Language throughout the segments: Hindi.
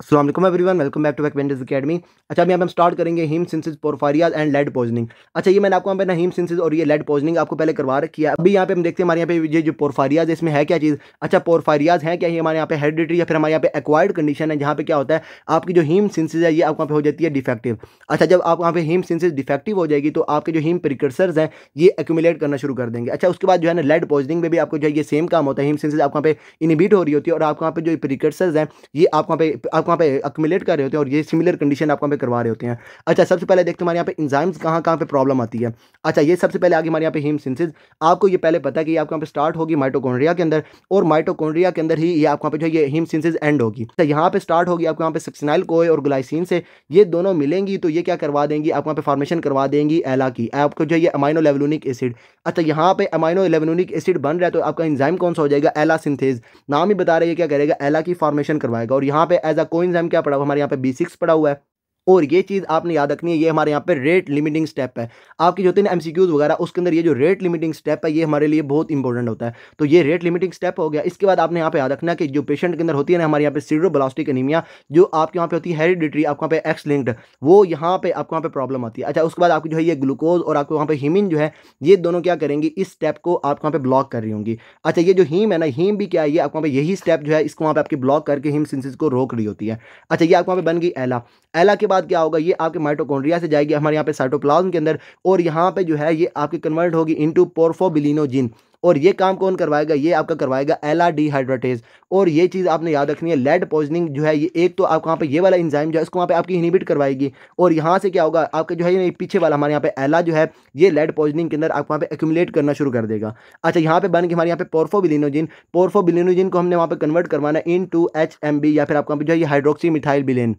Aslam everyone welcome back to back vendors academy अच्छा अभी हम स्टार्ट करेंगे heme synthesis porphyria and lead poisoning अच्छा ये मैंने आपको यहाँ पे ना हिम सिंसिस और ये लेड पॉइजनिंग आपको पहले करवा रखी है अभी यहाँ पे हम देखते हैं हमारे यहाँ पे ये जो पोरफारियाज है इसमें है क्या चीज़ अच्छा पोरफारियाज है क्या ये हमारे यहाँ पे हेरिडिटरी या फिर हमारे यहाँ पे एक्वायर्ड कंडीशन है जहाँ पे क्या होता है आपकी जो हिम सिंसिस है ये आपको यहाँ पे हो जाती है डिफेक्टिव अच्छा जब आप यहाँ पे हिम सिंसिस डिफेक्टिव हो जाएगी तो आपके जो हिम प्रिकर्सर्स हैं ये एक्यूमुलेट करना शुरू कर देंगे अच्छा उसके बाद जो है ना लेड पॉइजनिंग में भी आपको जो है ये सेम काम होता है हिम सिंसिस आपको यहाँ पे इनिबिट हो रही होती है और आपके यहाँ पे जो प्रिकर्सर्स हैं ये आपको यहाँ पे आपको वहाँ पे अक्मिलेट कर रहे होते हैं और ये सिमिलर कंडीशन आप वहाँ पे करवा रहे होते हैं अच्छा सबसे पहले देखते हमारे यहाँ पे इंजाइम्स कहाँ कहाँ पे प्रॉब्लम आती है अच्छा ये सबसे पहले आगे हमारे यहाँ पे हीमसिंसिस आपको ये पहले पता है कि आपको यहाँ पे स्टार्ट होगी माइटोकोड्रिया के अंदर और माइटोकोड्रिया के अंदर ही ये आपको यहाँ पे जो है ये हीमसिंसिस एंड होगी तो यहाँ पे स्टार्ट होगी आपको यहाँ पे सक्सनाइल कोए और ग्लाइसिन से ये दोनों मिलेंगी तो ये क्या करवा देंगी आपको यहाँ पे फॉर्मेशन करवा देंगी एला की आपको जो ये अमाइनो लेवलोनिक एसिड अच्छा यहाँ पे अमाइनो लेवलूनिक एसिड बन रहा है तो आपका इंजाइम कौन सा हो जाएगा एला सिंथेज नाम ही बता रहे हैं क्या करेगा एला की फॉर्मेशन करवाएगा और यहाँ पे एज अ को कोइंजाइम क्या पड़ा हुआ हमारे यहाँ पे बी सिक्स पड़ा हुआ है और ये चीज़ आपने याद रखनी है ये हमारे यहाँ पे रेट लिमिटिंग स्टेप है आपकी जो तीन एमसीक्यूज वगैरह उसके अंदर ये जो रेट लिमिटिंग स्टेप है ये हमारे लिए बहुत इंपॉर्टेंट होता है तो ये रेट लिमिटिंग स्टेप हो गया इसके बाद आपने यहाँ पे याद रखना कि जो पेशेंट के अंदर होती है ना हमारे यहाँ पे सीड्रोब्लास्टिक एनीमिया जो आपके यहाँ पे होती है हेरिडिटरी आपके यहाँ पे एक्स लिंक्ड वो यहाँ पे आपको यहाँ पे प्रॉब्लम आती है अच्छा उसके बाद आपकी जो है ये ग्लूकोज और आपको वहाँ पे हीमिन जो है ये दोनों क्या करेंगी इस स्टेप को आपके वहाँ पे ब्लॉक कर रही होंगी अच्छा ये जो हीम है ना हीम भी क्या है ये वहाँ पे यही स्टेप जो है इसको वहाँ पे आपकी ब्लॉक करके हिम सिंसिस को रोक रही होती है अच्छा ये आपको वहाँ पे बन गई एला एला के बाद क्या होगा ये आपके माइटोकॉन्ड्रिया से जाएगी हमारे यहाँ पे साइटोप्लाज्म के अंदर और यहाँ पे जो है ये आपके कन्वर्ट होगी इनटू पोर्फोबिलिनोजिन और ये काम कौन करवाएगा ये आपका करवाएगा एला डिहाइड्रेटेज और ये चीज़ आपने याद रखनी है लेड पॉइजनिंग जो है ये एक तो आप वहाँ पे ये वाला इंजाइम जो है इसको वहाँ पे आपकी इनिबिट करवाएगी और यहाँ से क्या होगा आपका जो है ये पीछे वाला हमारे यहाँ पे एला जो है ये लेड पॉइजनिंग के अंदर आप वहाँ पे एक्यूमुलेट करना शुरू कर देगा अच्छा यहाँ पे बन के हमारे यहाँ पे पोर्फोबिलिनोजिन पोर्फोबिलिनोजिन को हमने वहाँ पर कन्वर्ट करवाना इन टू या फिर बी वहाँ पर जो है ये हाइड्रोक्सी मिथाइल बिलेन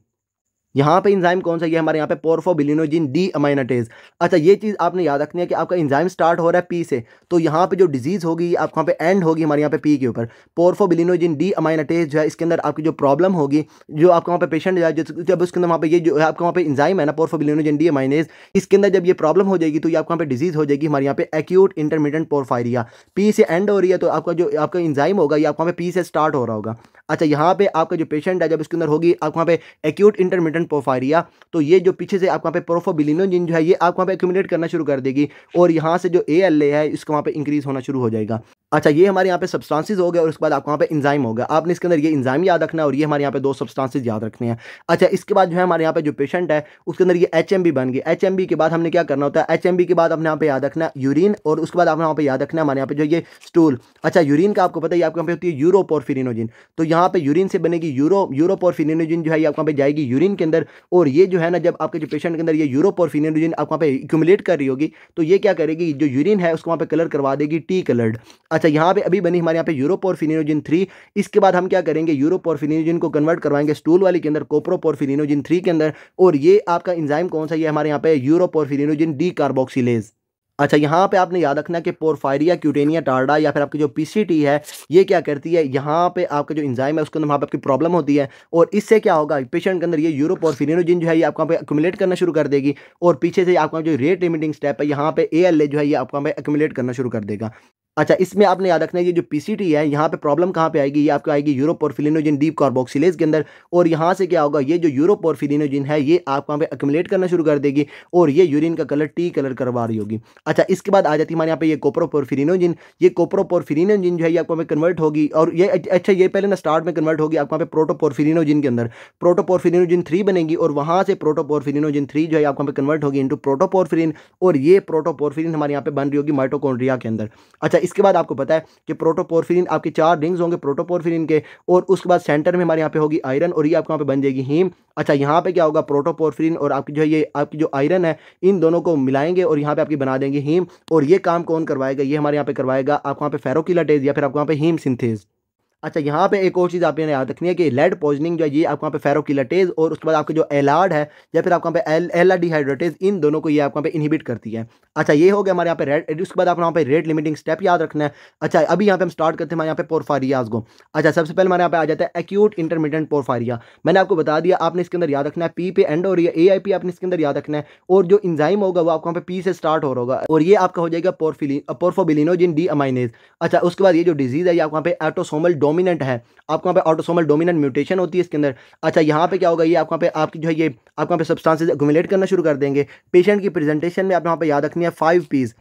यहाँ पे इंजाइम कौन सा ये हमारे यहाँ पे पोर्फोबिलिनोजिन डी अमाइनाटेज अच्छा ये चीज़ आपने याद रखनी है कि आपका इंजाइम स्टार्ट हो रहा है पी से तो यहाँ पे जो डिजीज़ होगी आप वहाँ पे एंड होगी हमारे यहाँ पे पी के ऊपर पोर्फोबिलिनोजिन डी अमाइनाटेज जो है इसके अंदर आपकी जो प्रॉब्लम होगी जो आपके वहाँ पे पेशेंट है जब उसके अंदर वहाँ पे ये जो आपका वहाँ पे इंजाइम है ना पोर्फोबिलिनोजिन डी अमाइनेज इसके अंदर जब ये प्रॉब्लम हो जाएगी तो ये आपके वहाँ पे डिजीज़ हो जाएगी हमारे यहाँ पे एक्यूट इंटरमीडियंट पोरफायरिया पी से एंड हो रही है तो आपका जो आपका इंजाइम होगा ये आपके वहाँ पे पी से स्टार्ट हो रहा होगा अच्छा यहाँ पे आपका जो पेशेंट है जब इसके अंदर होगी आपको वहाँ पे एक्यूट इंटरमीडियंट पोफायरिया तो ये जो पीछे से आपको वहाँ पे प्रोफोबिलिनोजिन जो है ये आपको वहाँ पे एक्यूमिलेट करना शुरू कर देगी और यहाँ से जो ए है इसका वहाँ पे इंक्रीज़ होना शुरू हो जाएगा अच्छा ये हमारे यहाँ पे सब्सटेंसेस हो गए और उसके बाद आपको यहाँ पे इंजाइम होगा आपने इसके अंदर ये इंजाइम याद रखना और ये हमारे यहाँ पे दो सब्सटेंसेस याद रखने हैं अच्छा इसके बाद जो है हमारे यहाँ पे जो पेशेंट है उसके अंदर ये एच बन गई एच के बाद हमने क्या करना होता है एच के बाद अपने यहाँ पे याद रखना यूरिन और उसके बाद आपने यहाँ पे याद रखना हमारे यहाँ पे जो ये स्टूल अच्छा यूरिन का आपको पता है आपके यहाँ पे होती है यूरोप और फिरिनोजिन तो यहाँ पे यूरिन से बनेगी यूरो यूरोप और फिरिनोजिन जो है आपके यहाँ पे जाएगी यूरिन के अंदर और ये जो है ना जब आपके जो पेशेंट के अंदर ये यूरोप और फिरिनोजिन आपको यहाँ पे एक्यूमुलेट कर रही होगी तो ये क्या करेगी जो यूरिन है उसको वहाँ पे कलर करवा देगी टी कलर्ड अच्छा यहाँ पे अभी बनी हमारे यहाँ पे यूरोप और फिनिनोजिन थ्री इसके बाद हम क्या करेंगे यूरोप और फिनिनोजिन को कन्वर्ट करवाएंगे स्टूल वाली के अंदर कोप्रोप और फिनिनोजिन थ्री के अंदर और ये आपका इंजाइम कौन सा ये हमारे यहाँ पे यूरोप और फिनिनोजिन डी कार्बोक्सीज अच्छा यहाँ पे आपने याद रखना कि पोरफायरिया क्यूटेनिया टार्डा या फिर आपकी जो पीसीटी है ये क्या करती है यहाँ पे आपका जो इंजाइम है उसके अंदर वहाँ पे आपकी प्रॉब्लम होती है और इससे क्या होगा पेशेंट के अंदर ये यूरोप और फिनोजिन जो है ये आपका पे करना शुरू कर देगी और पीछे से आपका जो रेट लिमिटिंग स्टेप है यहाँ पे ए जो है ये आपका पे करना शुरू कर देगा अच्छा इसमें आपने याद रखना है ये जो पीसीटी है यहाँ पे प्रॉब्लम कहाँ पे आएगी ये आपको आएगी यूरोप और फिलिनोजिन डीप कार्बोक्सिलेज के अंदर और यहाँ से क्या होगा ये जो यूरोप और फिलिनोजिन है ये आप वहाँ पे अक्यूमुलेट करना शुरू कर देगी और ये यूरिन का कलर टी कलर करवा रही होगी अच्छा इसके बाद आ जाती है हमारे यहाँ पे ये और फिलिनोजिन ये कोप्रोप और फिलिनोजिन जो है ये आपको हमें कन्वर्ट होगी और ये अच्छा ये पहले ना स्टार्ट में कन्वर्ट होगी आपको वहाँ पे प्रोटोप और फिलिनोजिन के अंदर प्रोटोप और फिलिनोजिन थ्री बनेगी और वहाँ से प्रोटोप और फिलिनोजिन थ्री जो है आपको हमें कन्वर्ट होगी इंटू प्रोटोपोरफिन और ये प्रोटोपोरफिन हमारे यहाँ पे बन रही होगी माइटोकोड्रिया के अंदर अच्छा अच्छा इसके बाद आपको पता है कि प्रोटोपोरफिन आपके चार रिंग्स होंगे प्रोटोपोरफिन के और उसके बाद सेंटर में हमारे यहाँ पे होगी आयरन और ये आपके यहाँ पे बन जाएगी हीम अच्छा यहाँ पे क्या होगा प्रोटोपोरफिन और आपकी जो है ये आपकी जो आयरन है इन दोनों को मिलाएंगे और यहाँ पे आपकी बना देंगे हीम और ये काम कौन करवाएगा ये हमारे यहाँ पे करवाएगा आपको यहाँ पे फेरोकिलाटेज या फिर आपको यहाँ पे हीम सिंथेज अच्छा यहाँ पे एक और चीज़ आपने याद रखनी है कि लेड पॉइजनिंग जो है ये आपको वहाँ पे फेरोकिलाटेज और उसके बाद आपके जो एलार्ड है या फिर आपके वहाँ पे एल एला डिहाइड्रेटेज इन दोनों को ये आपके वहाँ पे इनहिबिट करती है अच्छा ये हो गया हमारे यहाँ पे रेड उसके बाद आपको वहाँ पे रेड लिमिटिंग स्टेप याद रखना है अच्छा अभी यहाँ पे हम स्टार्ट करते हैं हमारे यहाँ पे पोरफारियाज को अच्छा सबसे पहले हमारे यहाँ पे आ जाता है एक्यूट इंटरमीडियंट पोरफारिया मैंने आपको बता दिया आपने इसके अंदर याद रखना है पी पे एंड हो रही है ए आई पी आपने इसके अंदर याद रखना है और जो इंजाइम होगा वो आपके वहाँ पे पी से स्टार्ट हो रहा होगा और ये आपका हो जाएगा पोरफिली पोरफोबिलिनोजिन डी अमाइनेज अच्छा उसके बाद ये जो डिजीज़ है ये आपके वहाँ पे एटोसोमल डोम डोमिनेंट है आपके वहाँ पे ऑटोसोमल डोमिनेंट म्यूटेशन होती है इसके अंदर अच्छा यहाँ पे क्या होगा ये आपके वहाँ पे आपकी जो है ये आपके वहाँ पे सब्सटेंसेस एकुमुलेट करना शुरू कर देंगे पेशेंट की प्रेजेंटेशन में आप यहाँ पे याद रखनी है फाइव पीज़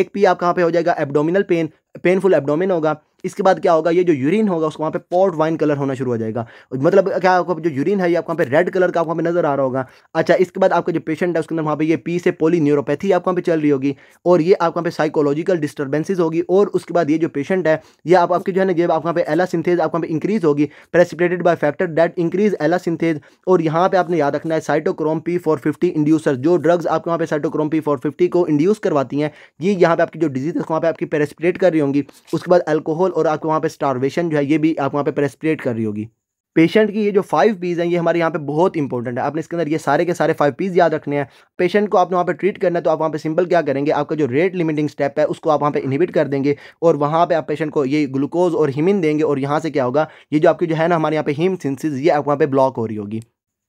एक पी आपके वहाँ पे हो जाएगा एबडोमिनल पेन पेनफुल एबडोमिन होगा इसके बाद क्या होगा ये जो यूरिन होगा उसको वहाँ पे पॉट वाइन कलर होना शुरू हो जाएगा मतलब क्या आपको जो यूरिन है ये आपको वहाँ पे रेड कलर का आपको वहाँ पे नजर आ रहा होगा अच्छा इसके बाद आपका जो पेशेंट है उसके अंदर वहाँ पे ये पी से पोली न्यूरोपैथी आपको वहाँ पे चल रही होगी और ये आपको वहाँ पे साइकोलॉजिकल डिस्टर्बेंसेज होगी और उसके बाद ये जो पेशेंट है ये आप आपके जो है ना ये आपको वहाँ पे एला सिंथेज आपको वहाँ पे इंक्रीज होगी precipitated by factor that increase ALA synthase और यहाँ पे आपने याद रखना है cytochrome P four fifty inducer जो ड्रग्स आपके वहाँ पे साइटोक्रोम पी फोर फिफ्टी को इंड्यूस करवाती हैं ये यहाँ पे आपकी जो डिजीज वहाँ पे आपकी प्रेसिपिटेट कर रही होंगी उसके बाद अल्कोहल और आपके वहाँ पर स्टारवेशन जो है ये भी आप वहाँ पर प्रेस्परेट कर रही होगी पेशेंट की ये जो फाइव पीज़ हैं ये हमारे यहाँ पे बहुत इंपॉर्टेंट है आपने इसके अंदर ये सारे के सारे फाइव पीज़ याद रखने हैं पेशेंट को आपने वहाँ पे ट्रीट करना है तो आप वहाँ पे सिंपल क्या करेंगे आपका जो रेट लिमिटिंग स्टेप है उसको आप वहाँ पे इनहिबिट कर देंगे और वहाँ पे आप पेशेंट को ये ग्लूकोज और हिमिन देंगे और यहाँ से क्या होगा ये जो आपकी जो है ना हमारे यहाँ पे हिम सिंसिस ये आप वहाँ पर ब्लॉक हो रही होगी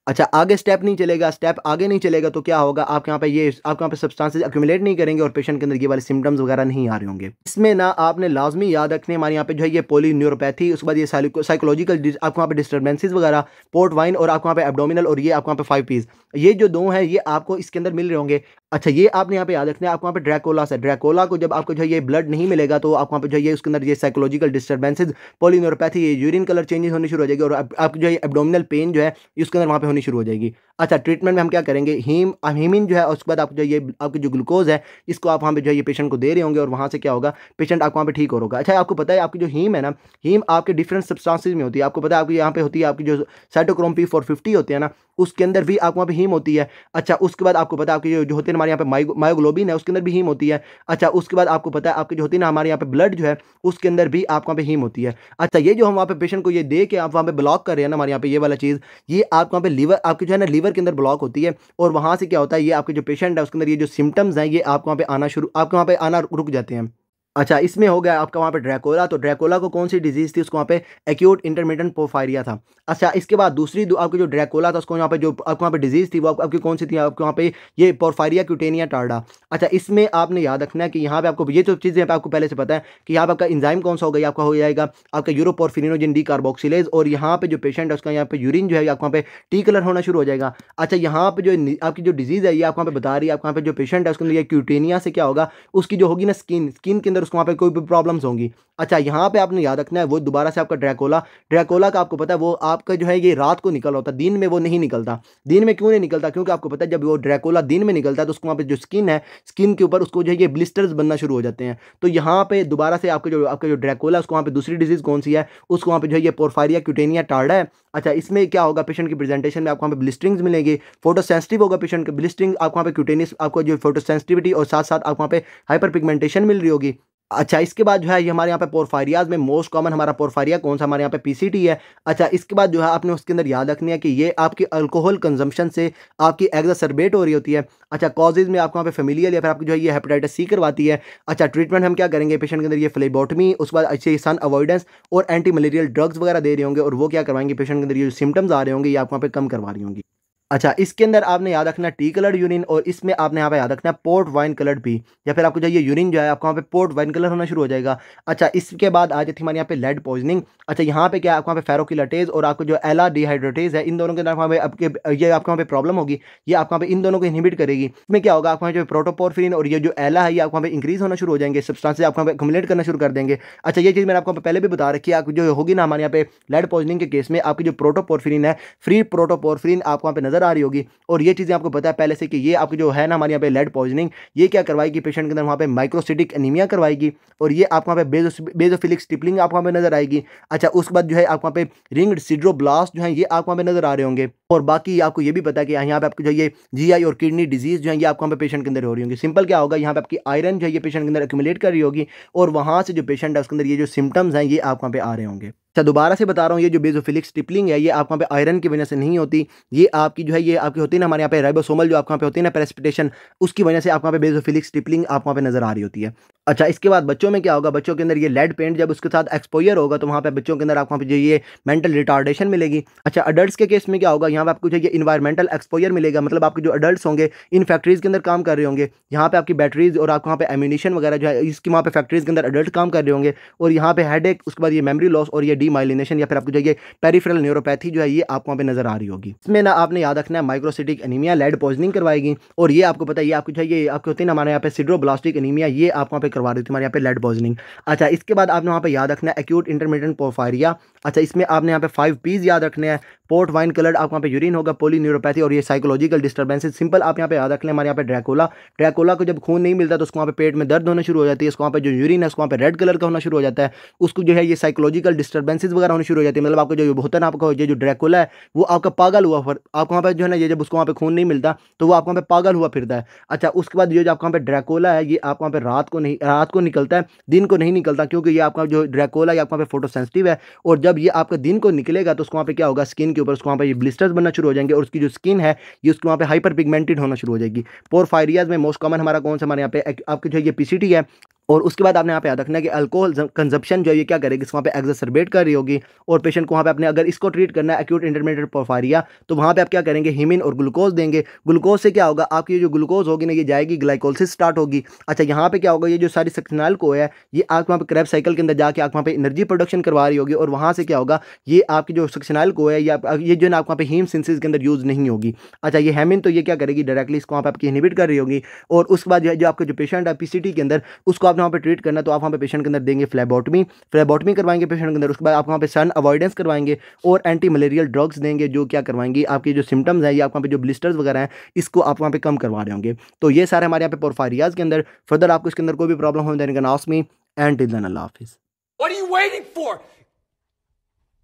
अच्छा आगे स्टेप नहीं चलेगा स्टेप आगे नहीं चलेगा तो क्या होगा आपके यहाँ पे ये आपके यहाँ पे सब्सटेंसेस अक्यूमुलेट नहीं करेंगे और पेशेंट के अंदर ये वाले सिम्टम्स वगैरह नहीं आ रहे होंगे इसमें ना आपने लाजमी याद रखने हमारे यहाँ पे जो है ये पोली न्यूरोपैथी उसके बाद ये साइकोलॉजिकल आपके यहाँ पे डिस्टर्बेंसेज वगैरह पोर्ट वाइन और आपके यहाँ पे एबडोमिनल और ये आपके यहाँ पे फाइव पीस ये जो दो हैं ये आपको इसके अंदर मिल रहे होंगे अच्छा ये आपने यहाँ पे याद रखना है आपको यहाँ पे ड्रैकोला से ड्रैकोला को जब आपको जो है ये ब्लड नहीं मिलेगा तो आपको यहाँ पे जो है उसके अंदर ये साइकोलॉजिकल डिस्टर्बेंसेज पोलिनोरोपैथी ये यूरिन कलर चेंजेस होने शुरू हो जाएगी और आपको जो है एबडोमिनल पेन जो है उसके अंदर वहाँ पे होनी शुरू हो जाएगी अच्छा ट्रीटमेंट में हम क्या करेंगे हीम हीमिन जो है उसके बाद आप जो ये आपकी जो ग्लूकोज है इसको आप वहाँ पे जो है ये पेशेंट को दे रहे होंगे और वहाँ से क्या होगा पेशेंट आपको वहाँ पे ठीक हो होगा अच्छा आपको पता है आपकी जो हीम है ना हीम आपके डिफरेंट सब्सटांसिस में होती है आपको पता है आपकी यहाँ पे होती है आपकी जो साइटोक्रोम पी फोर फिफ्टी होती है ना उसके अंदर भी आपको वहाँ पर हीम होती है अच्छा उसके बाद आपको पता है आपकी जो जो होती है हमारे यहाँ पे मायोग्लोबिन है उसके अंदर भी हीम होती है अच्छा उसके बाद आपको पता है आपकी जो होती है ना हमारे यहाँ पे ब्लड जो है उसके अंदर भी आपको वहाँ पर हीम होती है अच्छा ये जो हम वहाँ पे पेशेंट को ये दे के आप वहाँ पे ब्लॉक कर रहे हैं ना हमारे यहाँ पे ये वाला चीज़ ये आपको वहाँ पे लीवर आपकी जो है ना लीवर के अंदर ब्लॉक होती है और वहाँ से क्या होता है ये आपके जो पेशेंट है उसके अंदर ये जो सिम्टम्स हैं ये आपके वहाँ पे आना शुरू आपके वहाँ पे आना रुक जाते हैं अच्छा इसमें हो गया आपका वहाँ पे ड्रैकोला तो ड्रैकोला को कौन सी डिजीज़ थी उसको वहाँ पे एक्यूट इंटरमीडियंट पोफायरिया था अच्छा इसके बाद दूसरी दू, आपके जो ड्रैकोला था उसको यहाँ पे जो आपको वहाँ पे डिजीज़ थी वो आप, आपकी कौन सी थी आपके वहाँ पे ये पोफायरिया क्यूटेनिया टार्डा अच्छा इसमें आपने याद रखना है कि यहाँ पर आपको ये जो चीज़ें आपको पहले से पता है कि यहाँ पर आपका इंजाइम कौन सा हो गया आपका हो जाएगा आपका यूरोपोरफिनोजिन डी कार्बोक्सिलेज और यहाँ पर जो पेशेंट है उसका यहाँ पे यूरिन जो है आपको वहाँ पे टी कलर होना शुरू हो जाएगा अच्छा यहाँ पर जो आपकी जो डिजीज़ है ये आपको वहाँ पर बता रही है आपके वहाँ पर जो पेशेंट है उसके लिए क्यूटेनिया से क्या होगा उसकी जो होगी ना स्किन स्किन के अंदर उसको वहाँ पे कोई भी प्रॉब्लम्स होंगी अच्छा यहाँ पे आपने याद रखना है वो दोबारा से आपका ड्रैकोला ड्रैकोला का आपको पता है वो आपका जो है ये रात को निकल होता है दिन में वो नहीं निकलता दिन में क्यों नहीं निकलता क्योंकि आपको पता है जब वो ड्रैकोला दिन में निकलता है तो उसको वहाँ पर जो स्किन है स्किन के ऊपर उसको जो है ये ब्लिस्टर्स बनना शुरू हो जाते हैं तो यहाँ पर दोबारा से आपका जो आपका जो ड्रैकोला उसको वहाँ पर दूसरी डिजीज़ कौन सी है उसको वहाँ पर जो है ये पोरफारिया क्यूटेनिया टाड़ा है अच्छा इसमें क्या होगा पेशेंट की प्रेजेंटेशन में आपको वहाँ पर ब्लिस्टरिंग्स मिलेगी फोटो सेंसिटिव होगा पेशेंट के ब्लिस्टरिंग आपको वहाँ पर क्यूटेनिस आपको जो फोटो सेंसिटिविटी और साथ साथ आपको वहाँ पे हाइपर पिगमेंटेशन मिल रही होगी अच्छा इसके बाद जो है ये हमारे यहाँ पे पोरफारियाज में मोस्ट कॉमन हमारा पोरफारिया कौन सा हमारे यहाँ पे पीसीटी है अच्छा इसके बाद जो है आपने उसके अंदर याद रखनी है कि ये आपकी अल्कोहल कंजम्पशन से आपकी एग्जासर्बेट हो रही होती है अच्छा कॉजेज में आपको यहाँ पे फेमिलियल या फिर आपकी जो है ये हेपेटाइटिस सी करवाती है अच्छा ट्रीटमेंट हम क्या करेंगे पेशेंट के अंदर ये फ्लेबोटमी उसके बाद अच्छे सन अवॉइडेंस और एंटी मलेरियल ड्रग्स वगैरह दे रहे होंगे और वो क्या करवाएंगे पेशेंट के अंदर ये जो सिम्टम्स आ रहे होंगे ये आप वहाँ पर कम करवा रही होंगी अच्छा इसके अंदर आपने याद रखना टी कलर यूरिन और इसमें आपने यहाँ पे याद रखना है पोर्ट वाइन कलर भी या फिर आपको चाहिए यूरिन जो है आपको वहाँ पे पोर्ट वाइन कलर होना शुरू हो जाएगा अच्छा इसके बाद आ जाती हमारे यहाँ पे लेड पॉइजनिंग अच्छा यहाँ पे क्या है आपको वहाँ पे फेरोकिलाटेज और आपको जो एला डिहाइड्रोटेज है इन दोनों के अंदर वहाँ पे आपके ये आपके वहाँ पे प्रॉब्लम होगी ये आपको वहाँ पे इन दोनों को इनहिबिट करेगी इसमें क्या होगा आपको जो प्रोटोपोरफिन और ये जो एला है ये आपको वहाँ पे इंक्रीज होना शुरू हो जाएंगे सब्सटांस आपको वहाँ पे कमलेट करना शुरू कर देंगे अच्छा ये चीज़ मैंने आपको पहले भी बता रखी है जो होगी ना हमारे यहाँ पे लेड पॉइजनिंग के केस में आपकी जो प्रोटोपोरफिन है फ्री प्रोटोपोरफिन आपको वहाँ पर नजर नज़र आ रही होगी और ये चीज़ें आपको पता है पहले से कि ये आपकी जो है ना हमारे यहाँ पे लेड पॉइजनिंग ये क्या करवाएगी पेशेंट के अंदर वहाँ पे माइक्रोसिटिक एनीमिया करवाएगी और ये आपको वहाँ पे बेजोफिलिक स्टिपलिंग आपको वहाँ पे नज़र आएगी अच्छा उसके बाद जो है आपको वहाँ पे रिंग सिड्रोब्लास्ट जो है ये आपको वहाँ पे नज़र आ रहे होंगे और बाकी आपको ये भी पता है कि यहाँ पे आपको जो ये जीआई और किडनी डिजीज़ जो है ये आपको यहाँ पे पेशेंट के अंदर हो रही होंगी सिंपल क्या होगा यहाँ पे आपकी आयरन जो है ये पेशेंट के अंदर एक्यूमुलेट कर रही होगी और वहाँ से जो पेशेंट है उसके अंदर ये जो सिम्टम्स हैं ये आप वहाँ पे आ रहे होंगे अच्छा दोबारा से बता रहा हूँ ये जो बेजोफिलिक्स स्टिपलिंग है ये आप वहाँ पे आयरन की वजह से नहीं होती ये आपकी जो है ये आपकी होती है ना हमारे यहाँ पे राइबोसोमल जो आपके वहाँ पे होती है ना प्रेसिपिटेशन उसकी वजह से आप वहाँ पे बेजोफिलिक्स स्टिपलिंग आप वहाँ पे नजर आ रही होती है अच्छा इसके बाद बच्चों में क्या होगा बच्चों के अंदर ये लेड पेंट जब उसके साथ एक्सपोयर होगा तो वहाँ पे बच्चों के अंदर आपको वहाँ पे ये मेंटल रिटार्डेशन मिलेगी अच्छा अडल्ट के केस में क्या होगा यहाँ पे आपको जो ये इन्वायरमेंटल एक्सपोयर मिलेगा मतलब आपके जो अडल्ट्स होंगे इन फैक्ट्रीज़ के अंदर काम कर रहे होंगे यहाँ पर आपकी बैटरीज और आपको वहाँ पे एम्यूनिशन वगैरह जो है इसकी वहाँ पर फैक्ट्रीज़ के अंदर अडल्ट काम कर रहे होंगे और यहाँ पे हेड उसके बाद ये मेमरी लॉस और ये डीमाइलिनेशन या फिर आपको जो ये पेरीफ्रल न्यूरोपैथी जो है ये आपको वहाँ पर नजर आ रही होगी इसमें ना आपने याद रखना है माइक्रोसिटिक एनीमिया लेड पॉइजनिंग करवाएगी और ये आपको पता है ये आपको जो है ये आपको होती हमारे यहाँ पे सिड्रोब्लास्टिक एनीमिया ये आप वहाँ पर करवा रही थी हमारे यहाँ पे लेड पॉइजनिंग अच्छा इसके बाद आपने वहाँ पे याद रखना है एक्यूट इंटरमीडियंट पोफायरिया अच्छा इसमें आपने यहाँ पे फाइव पीज़ याद रखने हैं पोर्ट वाइन कलर आप यहाँ पे यूरिन होगा पोली न्यूरोपैथी और ये साइकोलॉजिकल डिस्टर्बेंसेज सिंपल आप यहाँ पे याद रख लें हमारे यहाँ पे ड्रैकोला ड्रैकोला को जब खून नहीं मिलता तो उसको वहाँ पे पेट में दर्द होना शुरू हो जाती है उसको वहाँ पे जो यूरिन है उसको वहाँ पे रेड कलर का होना शुरू हो जाता है उसको जो है ये साइकोलॉजिकल डिस्टर्बेंसेज वगैरह होने शुरू हो जाती है मतलब आपको जो बहुत आपका ये जो ड्रैकोला है वो आपका पागल हुआ फिर आपको वहाँ पे जो है ना ये जब उसको वहाँ पे खून नहीं मिलता तो वो आपको वहाँ पर पागल हुआ फिरता है अच्छा उसके बाद ये जो आपका वहाँ पे ड्रैकोला है ये आपको वहाँ पे रात को नहीं रात को निकलता है दिन को नहीं निकलता क्योंकि ये आपका जो ड्रैकोला ये आपको वहाँ पर फोटो सेंसिटिव है और जब ये आपका दिन को निकलेगा तो उसको वहाँ पर क्या होगा स्किन के ऊपर उसको वहाँ पर ब्लिस्टर्स बनना शुरू हो जाएंगे और उसकी जो स्किन है ये उसके वहाँ पर हाइपर पिगमेंटेड होना शुरू हो जाएगी पोर फायरियाज में मोस्ट कॉमन हमारा कौन सा हमारे यहाँ पे आपके जो ये पी है और उसके बाद आपने यहाँ पे याद रखना है कि अल्कोहल कंजप्शन जो है ये क्या करेगी वहाँ पे एक्जसरबेट कर रही होगी और पेशेंट को वहाँ पे अपने अगर इसको ट्रीट करना है एक्यूट इंटरमीडियट पोफारिया तो वहाँ पे आप क्या करेंगे हिमिन और ग्लूकोज देंगे ग्लूकोज से क्या होगा आपकी जो ग्लूकोज होगी ना ये जाएगी ग्लाइकोलिस स्टार्ट होगी अच्छा यहाँ पे क्या होगा ये जो सारी सक्सनाल को है ये आप वहाँ पर क्रैप साइकिल के अंदर जाकर आप वहाँ पर एनर्जी प्रोडक्शन करवा रही होगी और वहाँ से क्या होगा ये आपकी जो सक्सनाल को है या ये जो है ना आप वहाँ पर हीम सिंसिस के अंदर यूज़ नहीं होगी अच्छा ये हेमिन तो ये क्या करेगी डायरेक्टली इसको वहाँ पर आपकी इनिबिट कर रही होगी और उसके बाद जो आपका जो पेशेंट है पी के अंदर उसको आपने वहाँ पे ट्रीट करना तो आप वहाँ पे पेशेंट के अंदर देंगे फ्लैबॉटमी फ्लैबॉटमी करवाएंगे पेशेंट के अंदर उसके बाद आप वहाँ पे सन अवॉइडेंस करवाएंगे और एंटी मलेरियल ड्रग्स देंगे जो क्या करवाएंगे आपके जो सिम्टम्स हैं या आप वहाँ पे जो ब्लिस्टर्स वगैरह हैं इसको आप वहाँ पे कम करवा रहे होंगे तो ये सारे हमारे यहाँ पे पोरफारियाज के अंदर फर्दर आपको इसके अंदर कोई भी प्रॉब्लम हो देन का नाउसमी एंड इज देन अल्लाह हाफिज़ What are you waiting for?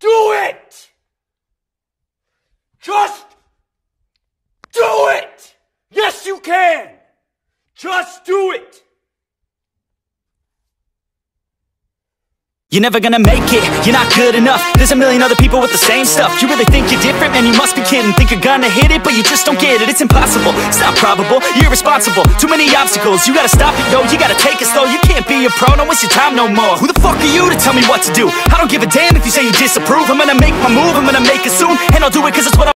Do it! Just do it! Yes, you can! Just do it! You're never gonna make it, you're not good enough There's a million other people with the same stuff You really think you're different? Man, you must be kidding Think you're gonna hit it, but you just don't get it It's impossible, it's not probable, you're irresponsible Too many obstacles, you gotta stop it, yo You gotta take it slow, you can't be a pro No, waste your time no more Who the fuck are you to tell me what to do? I don't give a damn if you say you disapprove I'm gonna make my move, I'm gonna make it soon And I'll do it cause it's what I